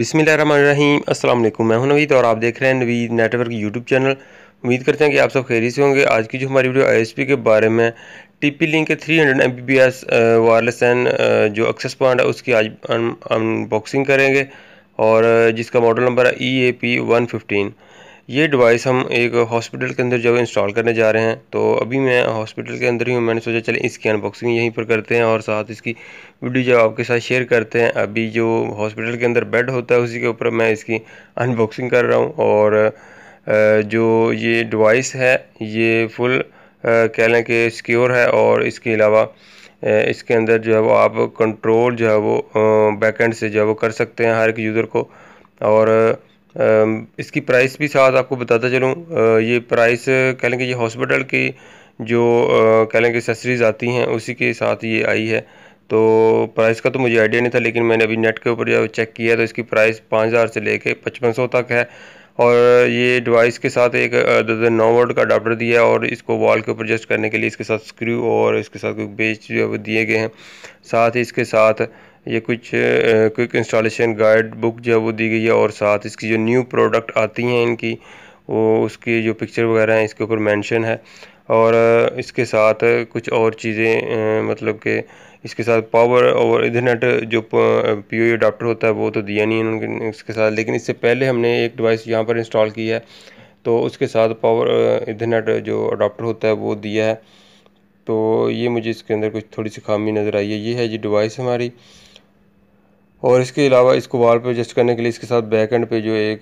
बिसमिल अस्सलाम वालेकुम मैं हूं नवीद और आप देख रहे हैं नवीद नेटवर्क यूट्यूब चैनल उम्मीद करते हैं कि आप सब खैरी से होंगे आज की जो हमारी वीडियो आईएसपी के बारे में टीपी लिंक के 300 एस वायरलेस एन जो एक्सेस पॉइंट है उसकी आज अनबॉक्सिंग करेंगे और जिसका मॉडल नंबर है E A P one fifteen ये डिवाइस हम एक हॉस्पिटल के अंदर जब इंस्टॉल करने जा रहे हैं तो अभी मैं हॉस्पिटल के अंदर ही हूँ मैंने सोचा चले इसकी अनबॉक्सिंग यहीं पर करते हैं और साथ इसकी वीडियो जो आपके साथ शेयर करते हैं अभी जो हॉस्पिटल के अंदर बेड होता है उसी के ऊपर मैं इसकी अनबॉक्सिंग कर रहा हूँ और जो ये डिवाइस है ये फुल कह लें कि सिक्योर है और इसके अलावा इसके अंदर जो है वो आप कंट्रोल जो है वो बैकेंड से जो है वो कर सकते हैं हर एक यूज़र को और इसकी प्राइस भी साथ आपको बताता चलूँ ये प्राइस कह लेंगे ये हॉस्पिटल की जो कह लेंगे एक्सेसरीज आती हैं उसी के साथ ये आई है तो प्राइस का तो मुझे आइडिया नहीं था लेकिन मैंने अभी नेट के ऊपर जब चेक किया तो इसकी प्राइस पाँच हज़ार से लेके पचपन सौ तक है और ये डिवाइस के साथ एक नौ का अडाप्टर दिया है और इसको वॉल के ऊपर एडजस्ट करने के लिए इसके साथ स्क्रू और इसके साथ कुछ बेच जो दिए गए हैं साथ ही इसके साथ ये कुछ क्विक इंस्टॉलेशन गाइड बुक जो है वो दी गई है और साथ इसकी जो न्यू प्रोडक्ट आती हैं इनकी वो उसकी जो पिक्चर वगैरह हैं इसके ऊपर मेंशन है और इसके साथ कुछ और चीज़ें मतलब कि इसके साथ पावर और इधरनेट जो पी ओ अडाप्टर होता है वो तो दिया नहीं है इसके साथ लेकिन इससे पहले हमने एक डिवाइस यहाँ पर इंस्टॉल की है तो उसके साथ पावर इधरनेट जो अडाप्टर होता है वो दिया है तो ये मुझे इसके अंदर कुछ थोड़ी सी खामी नज़र आई है ये है जी डिवाइस हमारी और इसके अलावा इसको वाल पे एडजस्ट करने के लिए इसके साथ बैक एंड पे जो एक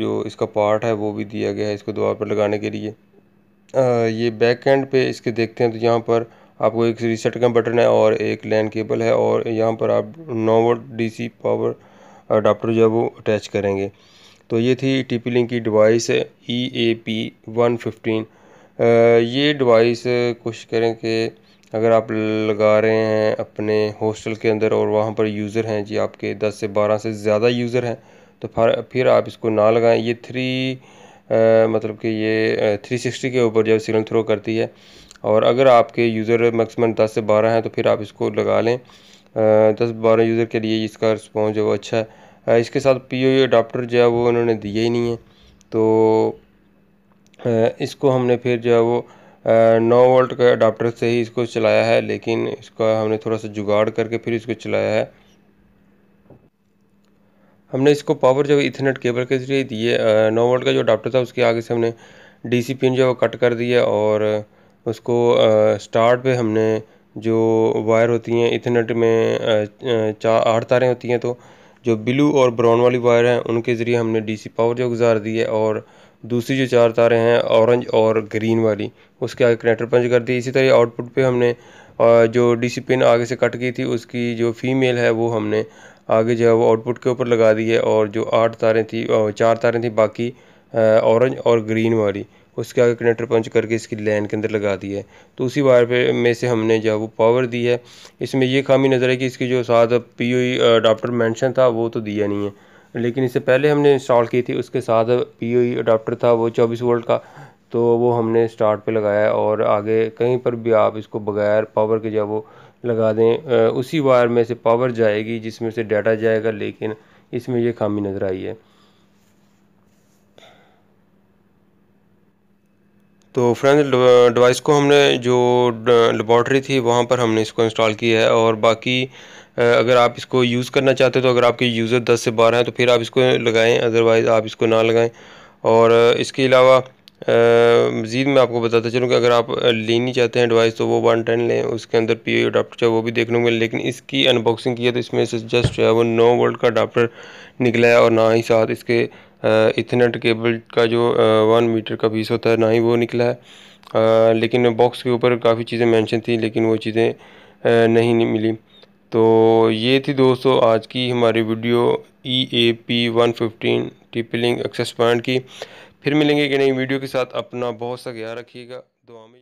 जो इसका पार्ट है वो भी दिया गया है इसको दीवार पर लगाने के लिए ये बैक एंड पे इसके देखते हैं तो यहाँ पर आपको एक रीसेट का बटन है और एक लैन केबल है और यहाँ पर आप नौ डी सी पावर अडाप्टर जो है वो अटैच करेंगे तो ये थी टी लिंक की device E A P one fifteen ये डिवाइस कोशिश करें कि अगर आप लगा रहे हैं अपने हॉस्टल के अंदर और वहाँ पर यूज़र हैं जी आपके 10 से 12 से ज़्यादा यूज़र हैं तो फिर आप इसको ना लगाएं ये थ्री आ, मतलब कि ये थ्री सिक्सटी के ऊपर जब सिग्नल थ्रो करती है और अगर आपके यूज़र मैक्सिमम दस से बारह हैं तो फिर आप इसको लगा लें दस बारह यूज़र के लिए इसका रिस्पॉन्स जो वो अच्छा है इसके साथ पी ओ e जो है वो उन्होंने दिया ही नहीं है तो इसको हमने फिर जो है वो नौ वोल्ट के अडाप्टर से ही इसको चलाया है लेकिन इसका हमने थोड़ा सा जुगाड़ करके फिर इसको चलाया है हमने इसको पावर जो इथेनेट केबल के जरिए दिए नौ वोल्ट का जो अडाप्टर था उसके आगे से हमने डीसी पिन जो है वो कट कर दिया और उसको स्टार्ट पे हमने जो वायर होती हैं इथेनेट में चार आठ तारें होती हैं तो जो ब्लू और ब्राउन वाली वायर हैं उनके ज़रिए हमने डीसी पावर जो गुजार दी है और दूसरी जो चार तारें हैं ऑरेंज और ग्रीन वाली उसके आगे कनेक्टर पंच कर दी इसी तरह आउटपुट पे हमने जो डीसी पिन आगे से कट की थी उसकी जो फीमेल है वो हमने आगे जो है वो आउटपुट के ऊपर लगा दी है और जो आठ तारें थी चार तारें थी बाकी ऑरेंज और ग्रीन वाली उसके आगे कनेक्टर पंच करके इसकी लैन के अंदर लगा दी है तो उसी वायर पे में से हमने जो है वो पावर दी है इसमें ये खामी नज़र है कि इसकी जो साथ पी ओ अडाप्टर मैंशन था वो तो दिया नहीं है लेकिन इससे पहले हमने इंस्टॉल की थी उसके साथ पी ओ अडाप्टर था वो चौबीस वोल्ट का तो वो हमने स्टार्ट पे लगाया और आगे कहीं पर भी आप इसको बगैर पावर के जब वो लगा दें उसी वायर में से पावर जाएगी जिसमें से डाटा जाएगा लेकिन इसमें ये खामी नज़र आई है तो फ्रेंड्स डिवाइस को हमने जो लेबॉर्ट्री थी वहाँ पर हमने इसको इंस्टॉल किया है और बाकी अगर आप इसको यूज़ करना चाहते हो तो अगर आपके यूज़र 10 से 12 हैं तो फिर आप इसको लगाएं अदरवाइज़ आप इसको ना लगाएं और इसके अलावा मज़ीद मैं आपको बताता चलूँ कि अगर आप लेनी चाहते हैं डिवाइस तो वो वन टेन लें उसके अंदर पी अडाप्टर e चाहे वो भी देखने को मिले लेकिन इसकी अनबॉक्सिंग किया तो इसमें से जस्ट जो है वो नौ वोल्ट का अडाप्टर निकला है और ना ही साथ इसके इथनेट केबल का जो वन मीटर का पीस होता है ना ही वो निकला है आ, लेकिन बॉक्स के ऊपर काफ़ी चीज़ें मैंशन थी लेकिन वो चीज़ें नहीं मिली तो ये थी दोस्तों आज की हमारी video E A P one fifteen TP Link access point की फिर मिलेंगे कि नहीं वीडियो के साथ अपना बहुत सा ख्याल रखिएगा दुआ में